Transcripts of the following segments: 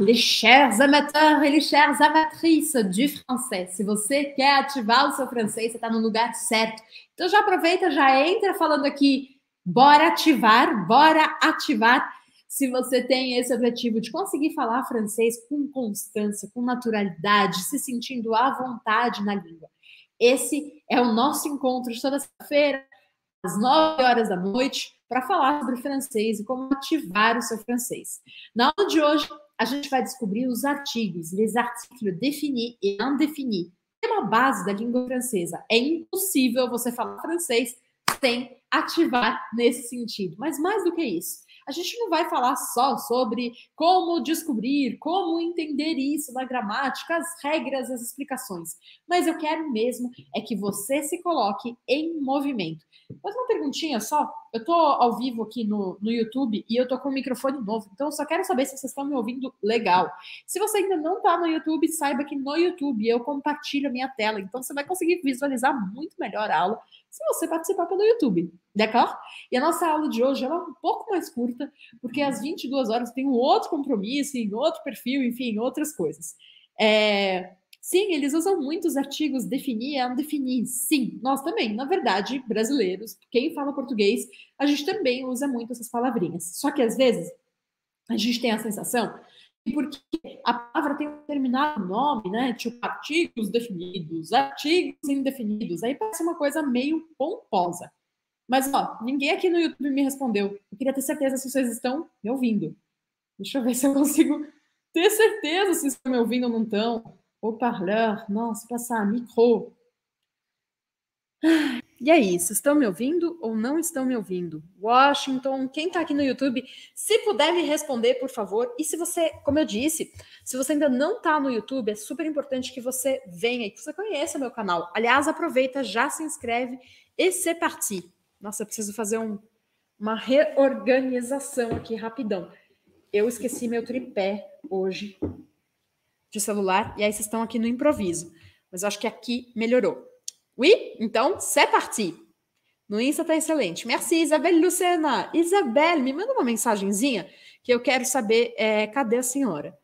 les chers amateurs et les chères amatrices de francês. Se você quer ativar o seu francês, você está no lugar certo. Então já aproveita, já entra falando aqui, bora ativar, bora ativar. Se você tem esse objetivo de conseguir falar francês com constância, com naturalidade, se sentindo à vontade na língua. Esse é o nosso encontro de toda feira às 9 horas da noite para falar sobre francês e como ativar o seu francês. Na aula de hoje, a gente vai descobrir os artigos, les articles définis e indéfinis. É uma base da língua francesa. É impossível você falar francês sem ativar nesse sentido. Mas mais do que isso, a gente não vai falar só sobre como descobrir, como entender isso na gramática, as regras, as explicações. Mas eu quero mesmo é que você se coloque em movimento. Mas uma perguntinha só, eu estou ao vivo aqui no, no YouTube e eu estou com o microfone novo, então eu só quero saber se vocês estão me ouvindo legal. Se você ainda não está no YouTube, saiba que no YouTube eu compartilho a minha tela, então você vai conseguir visualizar muito melhor a aula se você participar pelo YouTube, d'accord? E a nossa aula de hoje é um pouco mais curta, porque às 22 horas tem um outro compromisso, em outro perfil, enfim, outras coisas. É, Sim, eles usam muitos artigos definir e é undefinir. Sim, nós também, na verdade, brasileiros, quem fala português, a gente também usa muito essas palavrinhas. Só que às vezes a gente tem a sensação porque a palavra tem um determinado nome, né? Tipo, artigos definidos, artigos indefinidos. Aí parece uma coisa meio pomposa. Mas, ó, ninguém aqui no YouTube me respondeu. Eu queria ter certeza se vocês estão me ouvindo. Deixa eu ver se eu consigo ter certeza se estão me ouvindo ou não estão. Au parleur, nossa, c'est micro. E aí, vocês estão me ouvindo ou não estão me ouvindo? Washington, quem está aqui no YouTube, se puder me responder, por favor. E se você, como eu disse, se você ainda não está no YouTube, é super importante que você venha e que você conheça meu canal. Aliás, aproveita, já se inscreve e se parti. Nossa, eu preciso fazer um, uma reorganização aqui rapidão. Eu esqueci meu tripé hoje de celular e aí vocês estão aqui no improviso. Mas eu acho que aqui melhorou. Oui? Então, c'est parti. No Insta tá excelente. Merci, Isabelle Lucena. Isabelle, me manda uma mensagenzinha que eu quero saber é, cadê a senhora.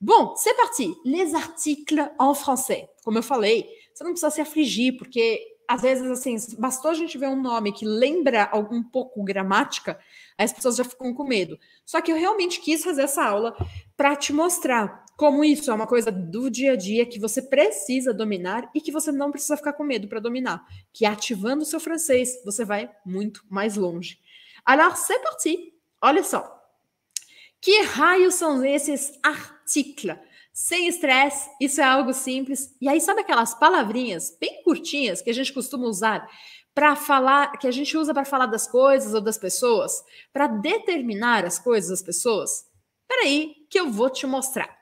Bom, c'est parti. Les articles en français. Como eu falei, você não precisa se afligir, porque às vezes, assim, bastou a gente ver um nome que lembra algum pouco gramática, as pessoas já ficam com medo. Só que eu realmente quis fazer essa aula para te mostrar como isso é uma coisa do dia a dia que você precisa dominar e que você não precisa ficar com medo para dominar, que é ativando o seu francês, você vai muito mais longe. Alors, c'est parti. Olha só. Que raios são esses articles? Sem estresse, isso é algo simples. E aí, sabe aquelas palavrinhas bem curtinhas que a gente costuma usar para falar, que a gente usa para falar das coisas ou das pessoas, para determinar as coisas das pessoas? Peraí, que eu vou te mostrar.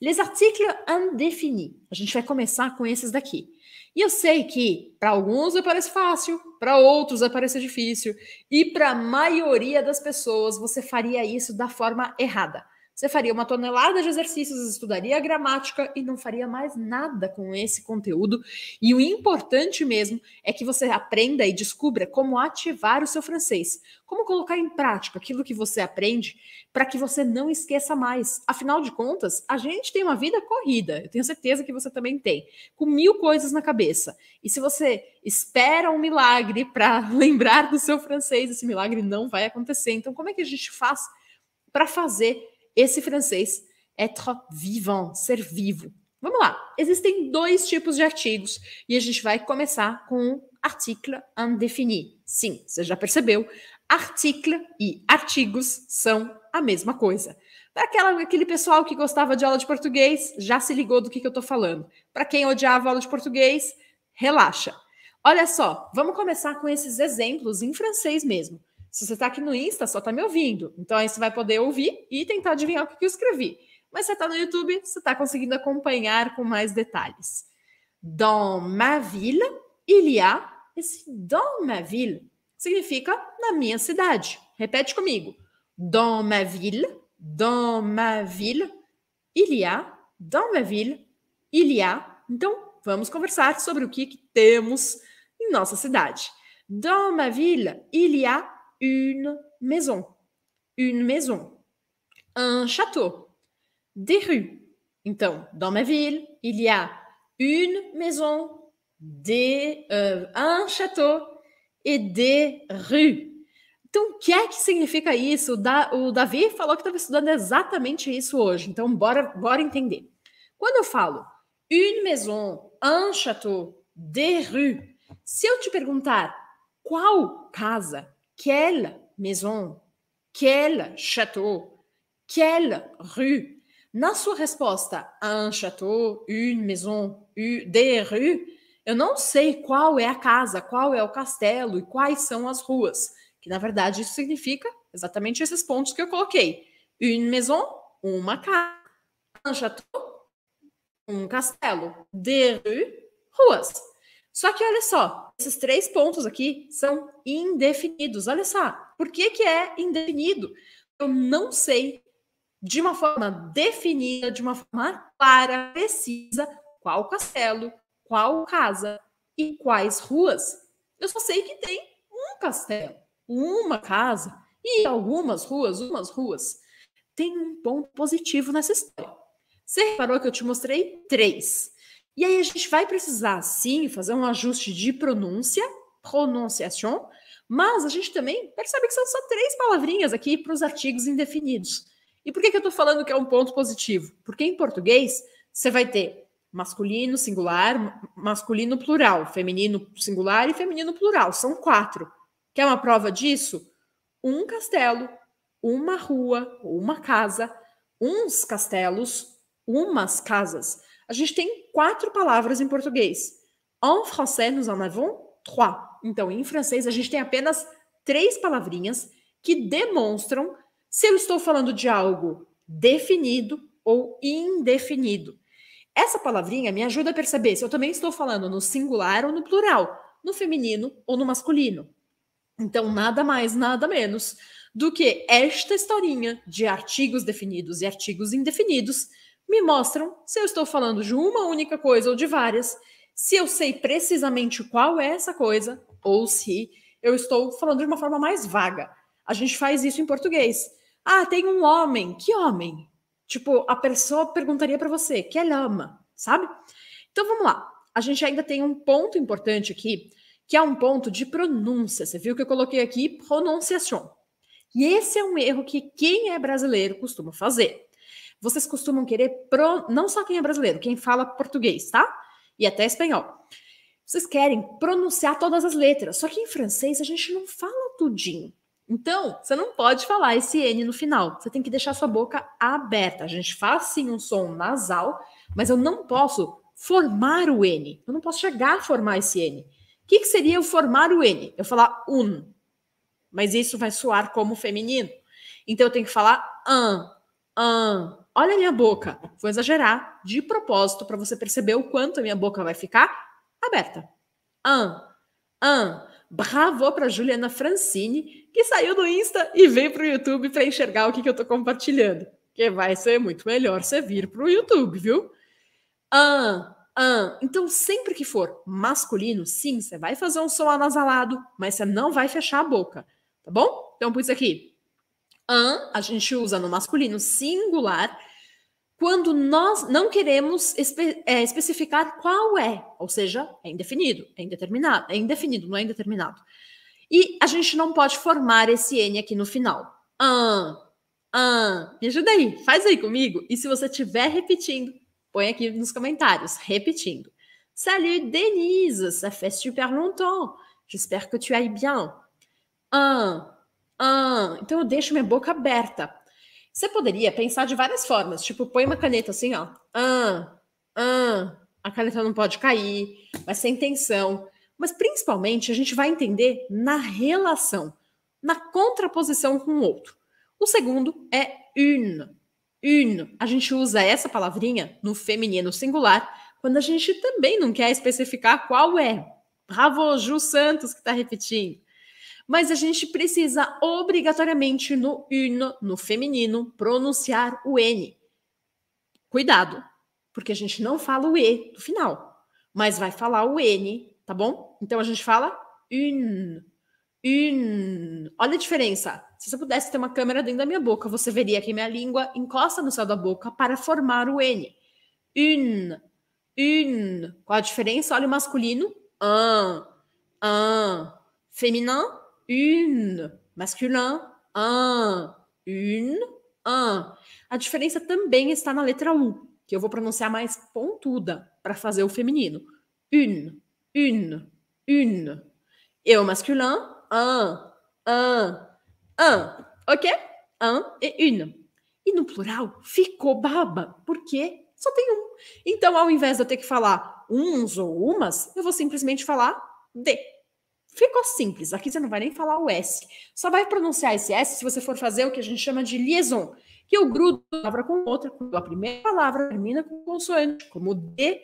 Les articles indéfinis. A gente vai começar com esses daqui. E eu sei que para alguns aparece fácil, para outros aparece difícil, e para a maioria das pessoas você faria isso da forma errada. Você faria uma tonelada de exercícios, estudaria a gramática e não faria mais nada com esse conteúdo. E o importante mesmo é que você aprenda e descubra como ativar o seu francês, como colocar em prática aquilo que você aprende para que você não esqueça mais. Afinal de contas, a gente tem uma vida corrida, eu tenho certeza que você também tem, com mil coisas na cabeça. E se você espera um milagre para lembrar do seu francês, esse milagre não vai acontecer. Então, como é que a gente faz para fazer? Esse francês, être é vivant, ser vivo. Vamos lá. Existem dois tipos de artigos e a gente vai começar com article indéfini. Sim, você já percebeu, article e artigos são a mesma coisa. Para aquele pessoal que gostava de aula de português, já se ligou do que, que eu estou falando. Para quem odiava aula de português, relaxa. Olha só, vamos começar com esses exemplos em francês mesmo. Se você está aqui no Insta, só está me ouvindo. Então aí você vai poder ouvir e tentar adivinhar o que eu escrevi. Mas você está no YouTube, você está conseguindo acompanhar com mais detalhes. Dans ma ville, il y a esse dans ma ville significa na minha cidade. Repete comigo. Dans ma ville, dans ma ville, il y a, dans ma ville, il y a. Então, vamos conversar sobre o que, que temos em nossa cidade. Dans ma ville, il y a une maison, une maison, un château, des rues. Então, dans ma ville, il y a une maison, des, euh, un château et des rues. Então, o que é que significa isso? O, da, o Davi falou que estava estudando exatamente isso hoje. Então, bora, bora entender. Quando eu falo une maison, un château, des rues, se eu te perguntar qual casa, Quelle maison? Quel château? Quelle rue? Na sua resposta un um château, une maison, des rues, eu não sei qual é a casa, qual é o castelo e quais são as ruas, que na verdade isso significa exatamente esses pontos que eu coloquei. Une maison, uma casa. Um château, um castelo. Des rues, ruas. Só que olha só, esses três pontos aqui são indefinidos. Olha só, por que, que é indefinido? Eu não sei de uma forma definida, de uma forma clara, precisa, qual castelo, qual casa e quais ruas. Eu só sei que tem um castelo, uma casa e algumas ruas, umas ruas. Tem um ponto positivo nessa história. Você reparou que eu te mostrei três. E aí a gente vai precisar, sim, fazer um ajuste de pronúncia, pronunciation, mas a gente também percebe que são só três palavrinhas aqui para os artigos indefinidos. E por que, que eu estou falando que é um ponto positivo? Porque em português você vai ter masculino singular, masculino plural, feminino singular e feminino plural. São quatro. Quer uma prova disso? Um castelo, uma rua, uma casa, uns castelos, umas casas. A gente tem quatro palavras em português. En français, nous en avons trois. Então, em francês, a gente tem apenas três palavrinhas que demonstram se eu estou falando de algo definido ou indefinido. Essa palavrinha me ajuda a perceber se eu também estou falando no singular ou no plural, no feminino ou no masculino. Então, nada mais, nada menos do que esta historinha de artigos definidos e artigos indefinidos me mostram se eu estou falando de uma única coisa ou de várias, se eu sei precisamente qual é essa coisa, ou se eu estou falando de uma forma mais vaga. A gente faz isso em português. Ah, tem um homem. Que homem? Tipo, a pessoa perguntaria para você, que ela é ama, sabe? Então vamos lá. A gente ainda tem um ponto importante aqui, que é um ponto de pronúncia. Você viu que eu coloquei aqui pronunciação. E esse é um erro que quem é brasileiro costuma fazer vocês costumam querer, pro... não só quem é brasileiro, quem fala português, tá? E até espanhol. Vocês querem pronunciar todas as letras, só que em francês a gente não fala tudinho. Então, você não pode falar esse N no final. Você tem que deixar sua boca aberta. A gente faz sim um som nasal, mas eu não posso formar o N. Eu não posso chegar a formar esse N. O que, que seria eu formar o N? Eu falar un, mas isso vai soar como feminino. Então eu tenho que falar an, an, Olha a minha boca. Vou exagerar de propósito para você perceber o quanto a minha boca vai ficar aberta. An. An. Bravo para Juliana Francini, que saiu do Insta e veio para o YouTube para enxergar o que, que eu estou compartilhando. Que vai ser muito melhor você vir para o YouTube, viu? An. An. Então, sempre que for masculino, sim, você vai fazer um som anasalado, mas você não vai fechar a boca, tá bom? Então, por isso aqui. An, a gente usa no masculino singular quando nós não queremos espe é, especificar qual é, ou seja, é indefinido, é indeterminado, é indefinido, não é indeterminado. E a gente não pode formar esse N aqui no final. Ah, ah, me ajuda aí, faz aí comigo. E se você estiver repetindo, põe aqui nos comentários, repetindo. Salut Denise, ça fait super longtemps. J'espère que tu ailles bien. Ah, ah. Então eu deixo minha boca aberta você poderia pensar de várias formas, tipo, põe uma caneta assim, ó. Ah, ah, a caneta não pode cair, vai sem tensão. Mas principalmente a gente vai entender na relação, na contraposição com o outro. O segundo é une. Une. A gente usa essa palavrinha no feminino singular quando a gente também não quer especificar qual é. Bravo, Ju Santos que está repetindo mas a gente precisa obrigatoriamente no no feminino, pronunciar o N. Cuidado, porque a gente não fala o E no final, mas vai falar o N, tá bom? Então a gente fala un, un. Olha a diferença. Se você pudesse ter uma câmera dentro da minha boca, você veria que minha língua encosta no céu da boca para formar o N. Un, un. Qual a diferença? Olha o masculino. an, an. Feminin une, masculin, un, une, un. A diferença também está na letra U, que eu vou pronunciar mais pontuda para fazer o feminino. Une, une, une. Eu masculin, un, un, un. Ok? Un e une. E no plural ficou baba, porque só tem um. Então, ao invés de eu ter que falar uns ou umas, eu vou simplesmente falar de. Ficou simples. Aqui você não vai nem falar o S. Só vai pronunciar esse S se você for fazer o que a gente chama de liaison, que eu grudo uma palavra com outra, quando a primeira palavra termina com consoante, como D,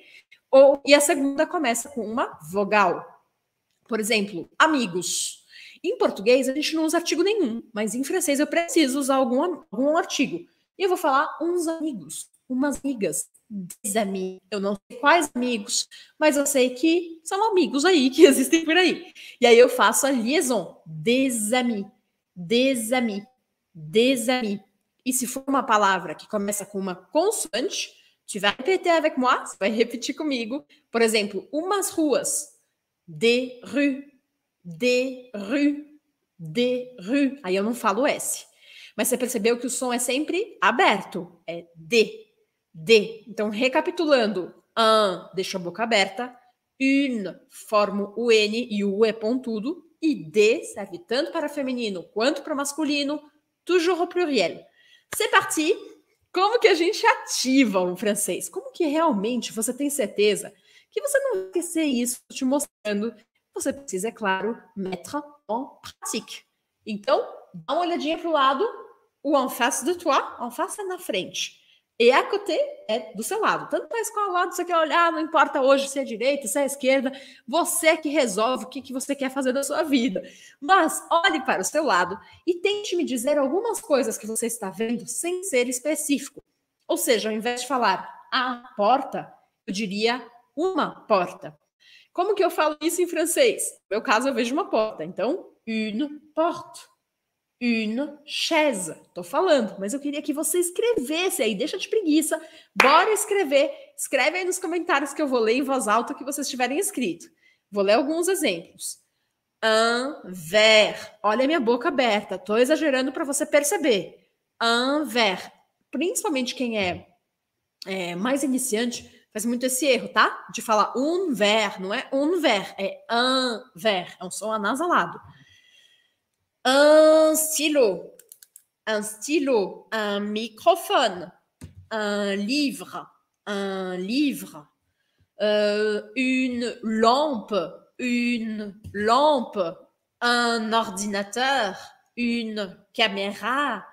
ou, e a segunda começa com uma vogal. Por exemplo, amigos. Em português, a gente não usa artigo nenhum, mas em francês eu preciso usar algum, algum artigo. E eu vou falar uns amigos umas amigas, desamigas, eu não sei quais amigos, mas eu sei que são amigos aí que existem por aí. E aí eu faço a liaison, desami, desami, desami. E se for uma palavra que começa com uma consoante, tu vai repetir avec moi, você vai repetir comigo. Por exemplo, umas ruas, des rues, des rues, des rues. Aí eu não falo S. Mas você percebeu que o som é sempre aberto, é D. D. Então, recapitulando, un deixa a boca aberta, une forma o N e o U é pontudo, e D serve tanto para feminino quanto para masculino, toujours au pluriel. C'est parti! Como que a gente ativa o francês? Como que realmente você tem certeza que você não vai esquecer isso te mostrando? Você precisa, é claro, mettre en pratique. Então, dá uma olhadinha para o lado, o en face de toi, en face é na frente. E a é côté é do seu lado. Tanto faz qual lado você quer olhar, não importa hoje se é direita, se é esquerda, você é que resolve o que, que você quer fazer da sua vida. Mas olhe para o seu lado e tente me dizer algumas coisas que você está vendo sem ser específico. Ou seja, ao invés de falar a porta, eu diria uma porta. Como que eu falo isso em francês? No meu caso, eu vejo uma porta. Então, une porte une chaise. Tô falando, mas eu queria que você escrevesse aí, deixa de preguiça, bora escrever. Escreve aí nos comentários que eu vou ler em voz alta que vocês tiverem escrito. Vou ler alguns exemplos. Un verre. Olha a minha boca aberta, tô exagerando para você perceber. Un verre. Principalmente quem é, é, mais iniciante faz muito esse erro, tá? De falar um verre, não é um verre, é un verre, é um som anasalado. un stylo, un stylo, un microphone, un livre, un livre, euh, une lampe, une lampe, un ordinateur, une caméra,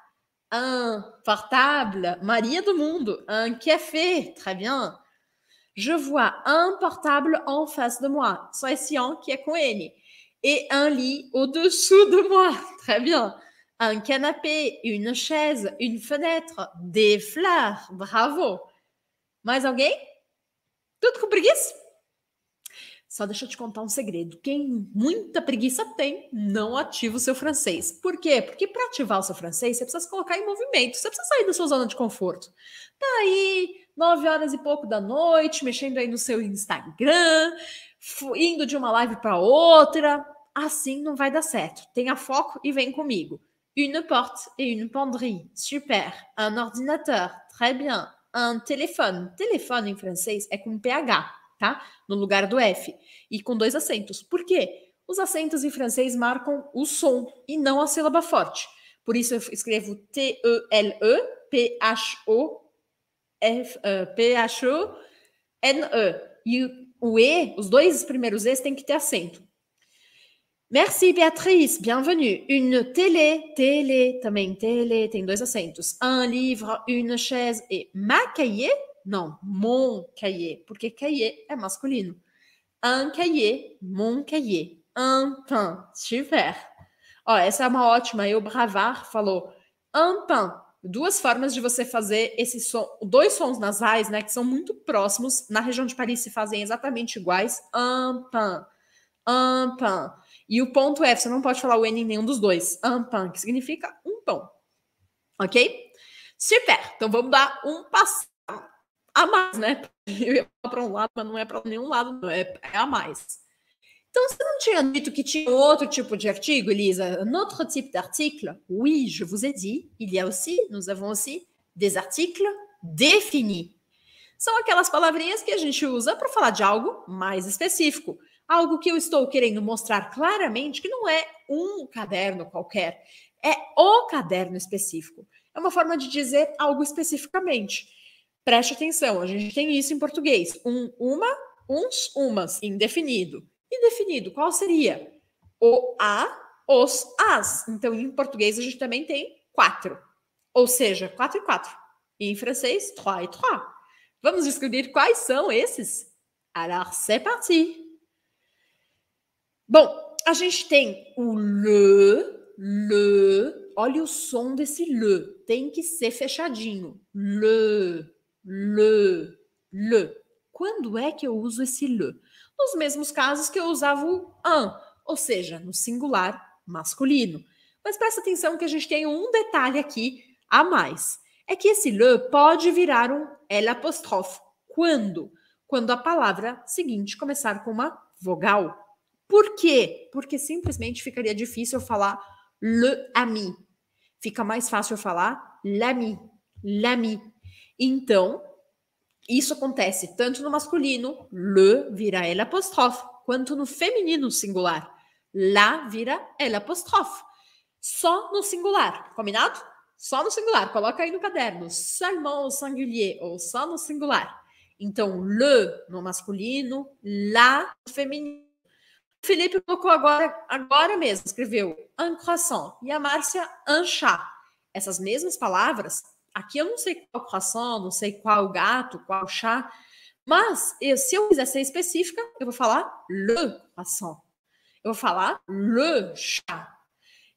un portable, Maria de Monde, un café, très bien. Je vois un portable en face de moi. sois esse en qui et un lit au-dessous de moi. Très bien. Un canapé, une chaise, une fenêtre, des fleurs. Bravo. Mais alguém? Tudo com preguiça? Só deixa eu te contar um segredo. Quem muita preguiça tem, não ativa o seu francês. Por quê? Porque para ativar o seu francês, você precisa se colocar em movimento, você precisa sair da sua zona de conforto. Tá aí, nove horas e pouco da noite, mexendo aí no seu Instagram, indo de uma live para outra. Assim não vai dar certo. Tenha foco e vem comigo. Une porte et une penderie. Super. Un ordinateur. Très bien. Un téléphone. Telefone em francês é com PH, tá? No lugar do F. E com dois acentos. Por quê? Os acentos em francês marcam o som e não a sílaba forte. Por isso eu escrevo T-E-L-E, P-H-O, F, P-H-O, N-E. e l e p h o f eh, p h o n e o E, os dois primeiros E's têm que ter acento. Merci Beatriz, bienvenue. Une télé, télé, também télé, tem dois acentos. Un livre, une chaise e ma cahier? Não, mon cahier, porque cahier é masculino. Un cahier, mon cahier. Un pain, super. Ó, essa é uma ótima. E o Bravar falou un pain, duas formas de você fazer esse som, dois sons nasais, né, que são muito próximos, na região de Paris se fazem exatamente iguais, ampam, pan. E o ponto F, você não pode falar o N em nenhum dos dois, pan, que significa um pão. OK? Super. Então vamos dar um passo a mais, né? Para um lado, mas não é para nenhum lado, é, é a mais. Então, você não tinha dito que tinha outro tipo de artigo, Elisa? Um outro tipo d'article? Oui, je vous ai dit. Il y a aussi, nous avons aussi, des articles définis. São aquelas palavrinhas que a gente usa para falar de algo mais específico. Algo que eu estou querendo mostrar claramente que não é um caderno qualquer, é o caderno específico. É uma forma de dizer algo especificamente. Preste atenção, a gente tem isso em português. Um, uma, uns, umas, indefinido definido qual seria o a, os, as. Então, em português, a gente também tem quatro. Ou seja, quatro e quatro. E em francês, trois et trois. Vamos descobrir quais são esses? Alors, c'est parti! Bom, a gente tem o le, le. Olha o som desse le. Tem que ser fechadinho. Le, le, le. Quando é que eu uso esse le? nos mesmos casos que eu usava o an, ou seja, no singular masculino. Mas presta atenção que a gente tem um detalhe aqui a mais. É que esse le pode virar um L apóstrofe quando? Quando a palavra seguinte começar com uma vogal. Por quê? Porque simplesmente ficaria difícil eu falar le ami. Fica mais fácil eu falar l'ami, l'ami. Então, isso acontece tanto no masculino, le vira ela apostrofe, quanto no feminino singular, la vira ela apostrofe. Só no singular, combinado? Só no singular, coloca aí no caderno, seulement au singulier, ou só no singular. Então, le no masculino, la no feminino. O Felipe colocou agora, agora mesmo, escreveu un croissant e a Márcia un chat. Essas mesmas palavras Aqui eu não sei qual croissant, não sei qual gato, qual chá, mas eu, se eu quiser ser específica, eu vou falar le croissant. Eu vou falar le chá.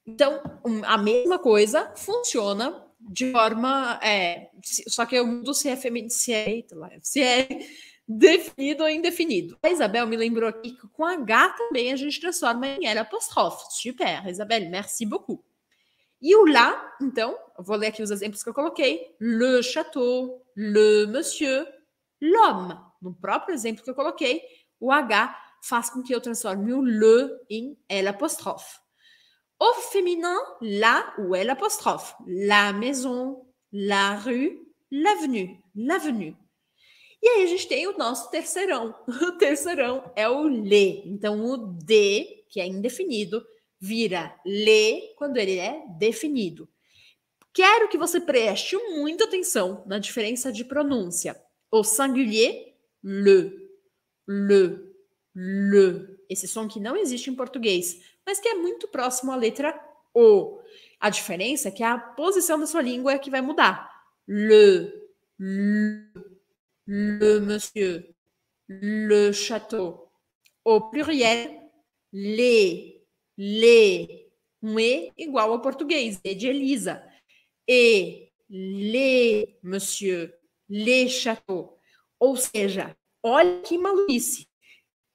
Então, a mesma coisa funciona de forma. É, só que eu mudo se é, femin... se, é, se é definido ou indefinido. A Isabel me lembrou aqui que com H também a gente transforma em L apostrophe. Super, Isabel, merci beaucoup. E o lá, então, vou ler aqui os exemplos que eu coloquei: le château, le monsieur, l'homme. No próprio exemplo que eu coloquei, o H faz com que eu transforme o le em L apostrophe. o féminin, la ou L apostrophe. La maison, la rue, l'avenue, l'avenue. E aí a gente tem o nosso terceirão. O terceirão é o le. Então o D, que é indefinido, vira lê quando ele é definido. Quero que você preste muita atenção na diferença de pronúncia. O singulier, le, le, le. Esse som que não existe em português, mas que é muito próximo à letra O. A diferença é que a posição da sua língua é que vai mudar. Le, le, le monsieur, le château. O pluriel, les, lê. Um E igual ao português, E de Elisa. E, lê, monsieur, lê chateau. Ou seja, olha que maluquice.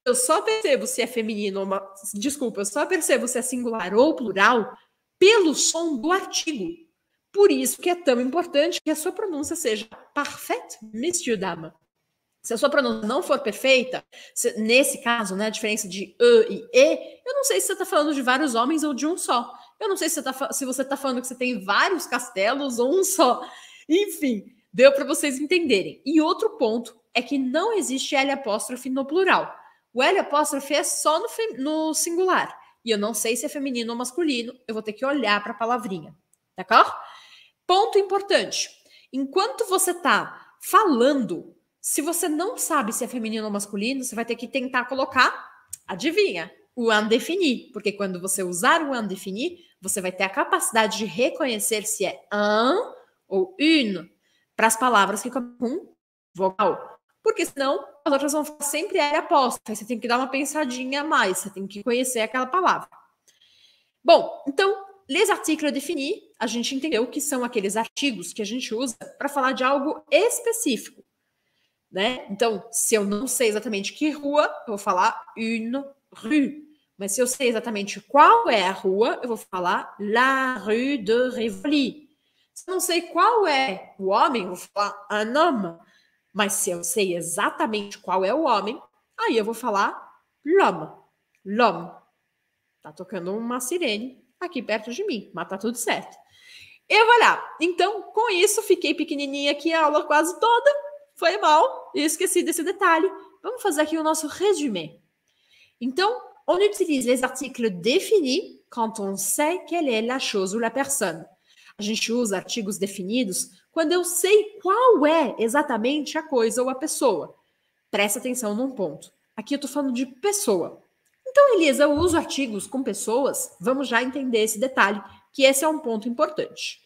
Eu só percebo se é feminino ou ma... desculpa, eu só percebo se é singular ou plural pelo som do artigo. Por isso que é tão importante que a sua pronúncia seja parfaite, monsieur dama. Se a sua pronúncia não for perfeita, se, nesse caso, né, a diferença de e e e, eu não sei se você está falando de vários homens ou de um só. Eu não sei se você está se você tá falando que você tem vários castelos ou um só. Enfim, deu para vocês entenderem. E outro ponto é que não existe L apóstrofe no plural. O L apóstrofe é só no, no singular. E eu não sei se é feminino ou masculino, eu vou ter que olhar para a palavrinha. Tá claro? Ponto importante. Enquanto você está falando se você não sabe se é feminino ou masculino, você vai ter que tentar colocar, adivinha, o undefinir, porque quando você usar o undefinir, você vai ter a capacidade de reconhecer se é an ou une para as palavras que começam com vogal. Porque senão as outras vão ficar sempre aérea apostas. Você tem que dar uma pensadinha a mais, você tem que conhecer aquela palavra. Bom, então, les articles définis, a gente entendeu que são aqueles artigos que a gente usa para falar de algo específico né? Então, se eu não sei exatamente que rua, eu vou falar une rue. Mas se eu sei exatamente qual é a rua, eu vou falar la rue de Rivoli. Se eu não sei qual é o homem, eu vou falar un homme. Mas se eu sei exatamente qual é o homem, aí eu vou falar l'homme. L'homme. Tá tocando uma sirene aqui perto de mim, mas tá tudo certo. Eu vou lá. Então, com isso, fiquei pequenininha aqui a aula quase toda. Foi mal, esqueci desse detalhe. Vamos fazer aqui o nosso resumé. Então, on utilise les articles définis quand on sait quelle est la chose ou la personne. A gente usa artigos definidos quando eu sei qual é exatamente a coisa ou a pessoa. Presta atenção num ponto. Aqui eu estou falando de pessoa. Então, Elisa, eu uso artigos com pessoas. Vamos já entender esse detalhe, que esse é um ponto importante.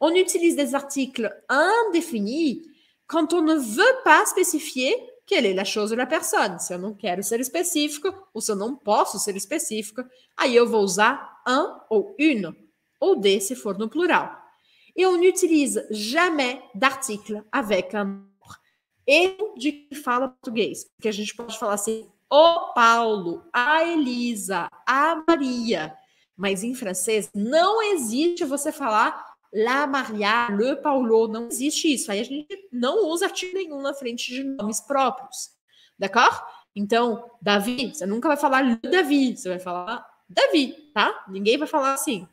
On utilise des articles indéfinis quand on ne veut pas spécifier quelle est la chose ou la personne. Se eu não quero ser específico, ou se eu não posso ser específico, aí eu vou usar un ou une, ou des se for no plural. Et on n'utilise jamais d'article avec un nombre. Eu de que fala português, porque a gente pode falar assim, o Paulo, a Elisa, a Maria. Mas em francês não existe você falar La Maria, Le Paulo, não existe isso. Aí a gente não usa artigo nenhum na frente de nomes próprios. D'accord? Então, Davi, você nunca vai falar Le Davi, você vai falar Davi, tá? Ninguém vai falar assim.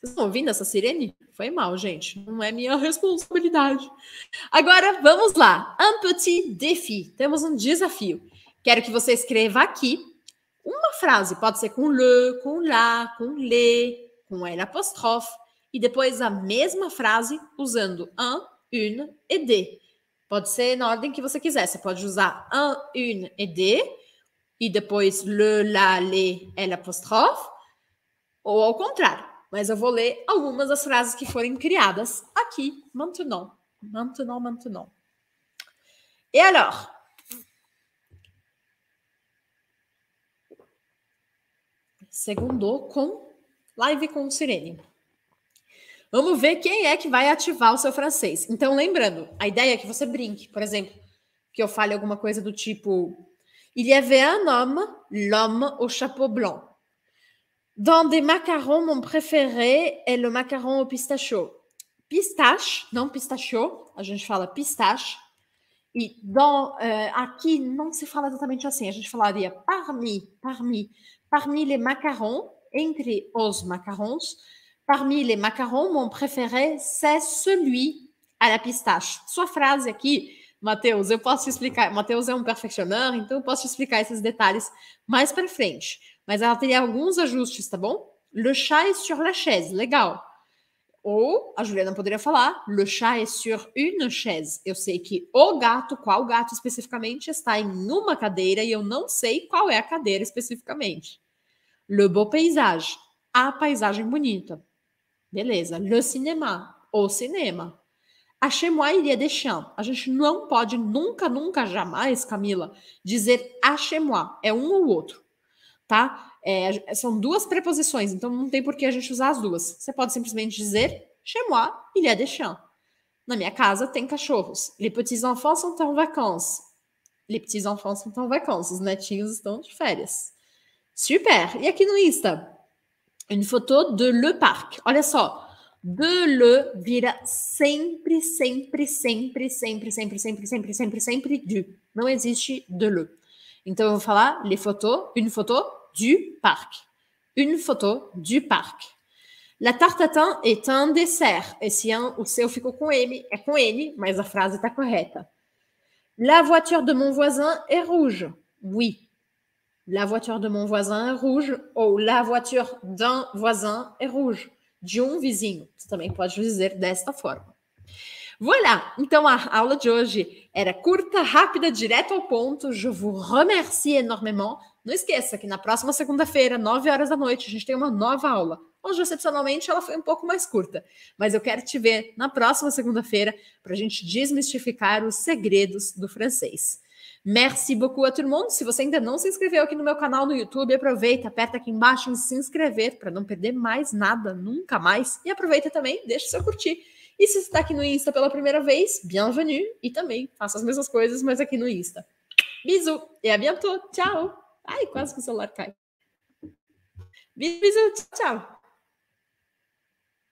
Vocês estão ouvindo essa sirene? Foi mal, gente. Não é minha responsabilidade. Agora, vamos lá. Un petit défi. Temos um desafio. Quero que você escreva aqui uma frase. Pode ser com le, com la, com le, com l apostrophe e depois a mesma frase usando un, une e de. Pode ser na ordem que você quiser. Você pode usar un, une e de, e depois le, la, le, elle apostrophe, ou ao contrário. Mas eu vou ler algumas das frases que forem criadas aqui, maintenant. Maintenant, maintenant. E alors? segundo com live com sirene. Vamos ver quem é que vai ativar o seu francês. Então, lembrando, a ideia é que você brinque, por exemplo, que eu fale alguma coisa do tipo: Il y avait un homme, l'homme au chapeau blanc. Dans des macarons, mon préféré est le macaron au pistachio. Pistache, não pistachio, a gente fala pistache. E dans, uh, aqui não se fala exatamente assim, a gente falaria parmi, parmi, parmi les macarons, entre os macarons. Parmi les macarons, mon préféré, c'est celui à la pistache. Sua frase aqui, Matheus, eu posso explicar. Matheus é um perfeccionar, então eu posso explicar esses detalhes mais para frente. Mas ela teria alguns ajustes, tá bom? Le chat est sur la chaise, legal. Ou a Juliana poderia falar: Le chat est sur une chaise. Eu sei que o gato, qual gato especificamente, está em uma cadeira e eu não sei qual é a cadeira especificamente. Le beau paysage, a paisagem bonita. Beleza, le cinéma, o cinema. Achei moi il y a des champs. A gente não pode nunca, nunca, jamais, Camila, dizer achei moi. É um ou outro, tá? É, é, são duas preposições, então não tem por que a gente usar as duas. Você pode simplesmente dizer chez moi, il y a des chiens. Na minha casa tem cachorros. Les petits enfants sont en vacances. Les petits enfants sont en vacances. Os netinhos estão de férias. Super! E aqui no Insta? une photo de le parc. Olha só. De le vira sempre, sempre, sempre, sempre, sempre, sempre, sempre, sempre, sempre du. Não existe de le. Então eu vou falar les photos, une photo du parc. Une photo du parc. La tarte tatin est un dessert. Esse an, o seu ficou com M, é com N, mas a frase correta. La voiture de mon voisin est rouge. Oui, La voiture de mon voisin é rouge ou la voiture d'un voisin é rouge. De um vizinho. Você também pode dizer desta forma. Voilà, então a aula de hoje era curta, rápida, direto ao ponto. Je vous remercie énormément. Não esqueça que na próxima segunda-feira, 9 horas da noite, a gente tem uma nova aula. Hoje, excepcionalmente, ela foi um pouco mais curta, mas eu quero te ver na próxima segunda-feira para a gente desmistificar os segredos do francês. Merci beaucoup a todo mundo. Se você ainda não se inscreveu aqui no meu canal no YouTube, aproveita, aperta aqui embaixo em se inscrever para não perder mais nada, nunca mais. E aproveita também, deixa seu curtir. E se está aqui no Insta pela primeira vez, bienvenue. E também faça as mesmas coisas, mas aqui no Insta. Bisous e à bientôt. Tchau. Ai, quase que o celular cai. Bisous, tchau.